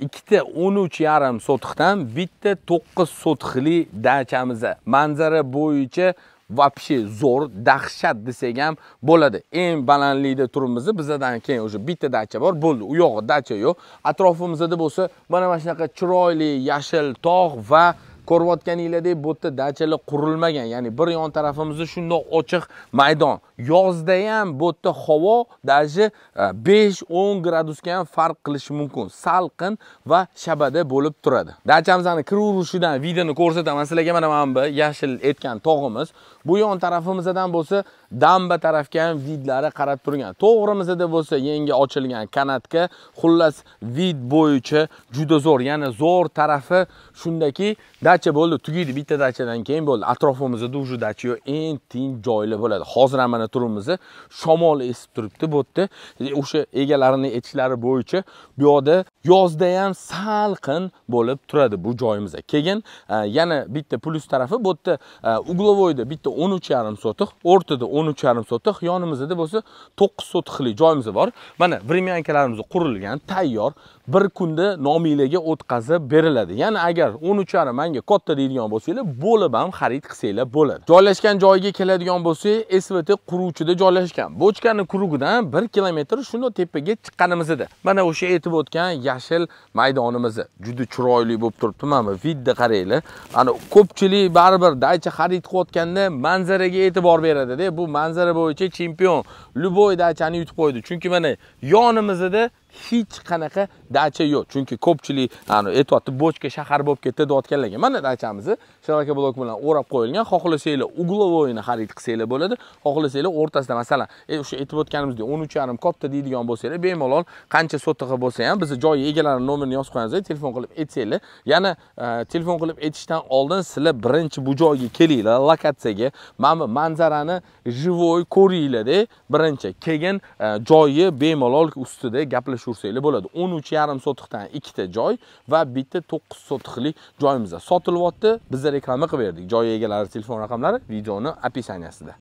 ikkita o'n uch yarim sotixdan bitta to'qqiz sotixli dachamiz manzara bo'yicha вообще zo'r dahshat desak ham bo'ladi eng balandlikda turibmiz bizadan keyin уже bitta dacha bor bo'ldi u yog'i dacha yo'q atrofimizda bo'lsa mana mana shunaqa chiroyli yashil tog' va ko'rayotganinglardek bu yerda dachalar qurilmagan ya'ni bir yon tarafimizda shundoq ochiq maydon yozda ham bu yerda havo даже e, besh o'n gradusga ham farq qilishi mumkin salqin va shabada bo'lib turadi dachamizni kiraverishidan videoni ko'rsataman sizlarga mana mana bu yashil etgan tog'imiz bu yon tarafimizdan bo'lsa damba tarafga ham vidlari qarab turgan to'g'rimizda bo'lsa yangi ochilgan kanatga xullas vid bo'yicha juda zo'r ya'ni zo'r tarafi shundaki dacha bo'ldi tugaydi bitta dachadan keyin bo'ldi atrofimizda уже dacha yo'q eng tinch joylar bo'ladi hozir ham mana turibmiz shamol esib turibdi bu yerda o'sha egalarini aytishlari bo'yicha bu yoqda yozda ham salqin bo'lib turadi bu joyimizda keyin e, yana bitta plyus tarafi bu yerda e, uglovoyda bitta 13,5 sotix o'rtada 13,5 sotix yonimizda bo'lsa 9 sotixlik joyimiz bor mana времянкаlarimiz qurilgan tayyor bir kunda nomilaga o'tkazib beriladi ya'ni agar 13 ari menga katta deydigan bo'lsanglar bo'lib ham xarid qilsanglar bo'ladi joylashgan joyiga keladigan bo'lsak svt quruvchida joylashgan bochkani kurugidan 1 kilometr shundoq tepaga chiqqanimiz edi mana o'sha aytib o'tgan yashil maydonimiz juda chiroyli bo'lib turibdi mana bu vidda qaranglar ana ko'pchilik baribir daycha xarid qilayotganda manzaraga e'tibor beradida bu manzara bo'yicha chempion любой dachani yutib qo'ydi chunki mana yonimizda hech qanaqa dacha yo'q chunki ko'pchilik ani aytyapti bochka shahar bo'lib ketdi deyotganlarga mana dachamizni shlaka blok bilan o'rab qo'yilgan xohlasanglar угловойni xarid qilsanglar bo'ladi xohlasanglar o'rtasida masalan e, o'sha aytib o'tganimizdek o'n uch yarim katta deydigan bo'lsanglar bemalol qancha sotig'i bo'lsa ham bizni joy egalari nomerini yozib qo'yamiz e, telefon qilib aytsanglar yana e, telefon qilib aytishdan oldin sizlar birinchi bu joyga kelinglar lokatsiyaga mana bu manzarani живой ko'ringlarda birinchi keyin joyi bemalol ustida gaplashib qilib bo'ladi o'n uch yarim sotixdan ikkita joy va bitta to'qqiz sotiqlik joyimizda sotilyapti biza reklama qilib berdik joy egalari telefon raqamlari videoni описаниясida